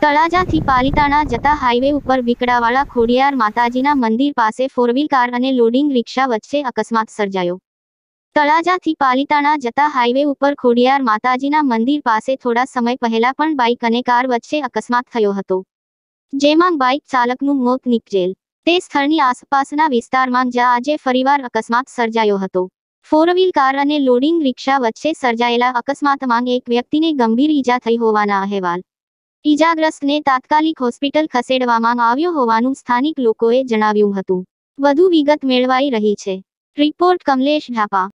તળાજાથી પાલિતાણા જતા હાઈવે ઉપર વિકડાવાળા ખોડિયાર માતાજીના મંદિર પાસે ફોરવ્હીલ કાર અને લોડિંગ રિક્ષા વચ્ચે અકસ્માત સર્જાયો તળાજાથી પાલિતાણા જતા હાઈવે ઉપર ખોડિયાર માતાજીના મંદિર પાસે થોડા સમય પહેલા પણ બાઇક અને કાર વચ્ચે અકસ્માત થયો હતો જેમાં બાઇક ચાલકનું મોત નીપજેલ તે સ્થળની આસપાસના વિસ્તારમાં જ્યાં આજે ફરીવાર અકસ્માત સર્જાયો હતો ફોરવ્હીલ કાર અને લોડિંગ રિક્ષા વચ્ચે સર્જાયેલા અકસ્માતમાં એક વ્યક્તિને ગંભીર ઈજા થઈ હોવાના અહેવાલ ઈજાગ્રસ્તને તાત્કાલિક હોસ્પિટલ ખસેડવામાં આવ્યો હોવાનું સ્થાનિક લોકોએ જણાવ્યું હતું વધુ વિગત મેળવાઈ રહી છે રિપોર્ટ કમલેશ ઢાપા